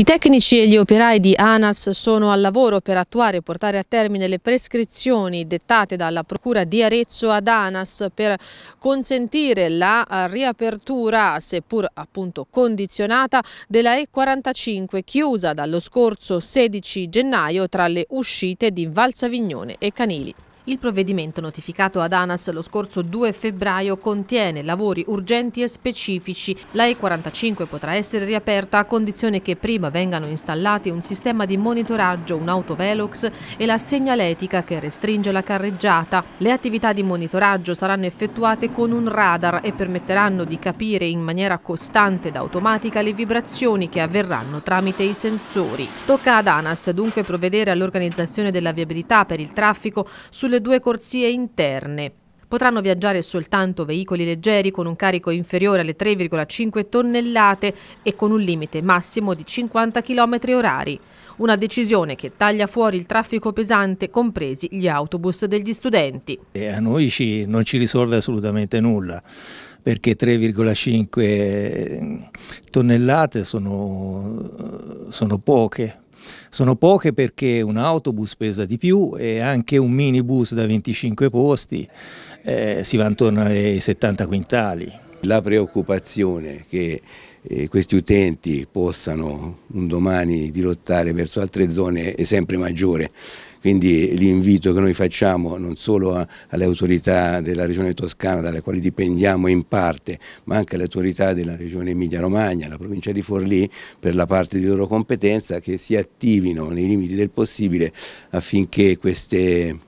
I tecnici e gli operai di ANAS sono al lavoro per attuare e portare a termine le prescrizioni dettate dalla Procura di Arezzo ad ANAS per consentire la riapertura, seppur appunto condizionata, della E45 chiusa dallo scorso 16 gennaio tra le uscite di Valsavignone e Canili. Il provvedimento notificato ad ANAS lo scorso 2 febbraio contiene lavori urgenti e specifici. La E45 potrà essere riaperta a condizione che prima vengano installati un sistema di monitoraggio, un autovelox e la segnaletica che restringe la carreggiata. Le attività di monitoraggio saranno effettuate con un radar e permetteranno di capire in maniera costante ed automatica le vibrazioni che avverranno tramite i sensori. Tocca ad ANAS dunque provvedere all'organizzazione della viabilità per il traffico sulle e due corsie interne. Potranno viaggiare soltanto veicoli leggeri con un carico inferiore alle 3,5 tonnellate e con un limite massimo di 50 km orari. Una decisione che taglia fuori il traffico pesante, compresi gli autobus degli studenti. E a noi ci, non ci risolve assolutamente nulla perché 3,5 tonnellate sono, sono poche sono poche perché un autobus pesa di più e anche un minibus da 25 posti eh, si va intorno ai 70 quintali. La preoccupazione che eh, questi utenti possano un domani dirottare verso altre zone è sempre maggiore. Quindi l'invito che noi facciamo non solo a, alle autorità della regione toscana dalle quali dipendiamo in parte, ma anche alle autorità della regione Emilia-Romagna, la provincia di Forlì, per la parte di loro competenza, che si attivino nei limiti del possibile affinché queste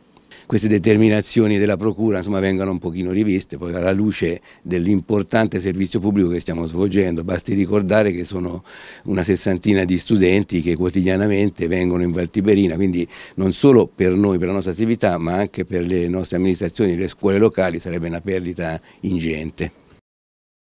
queste determinazioni della Procura insomma, vengano un pochino riviste, poi alla luce dell'importante servizio pubblico che stiamo svolgendo, basti ricordare che sono una sessantina di studenti che quotidianamente vengono in Valtiberina, quindi non solo per noi, per la nostra attività, ma anche per le nostre amministrazioni, le scuole locali sarebbe una perdita ingente.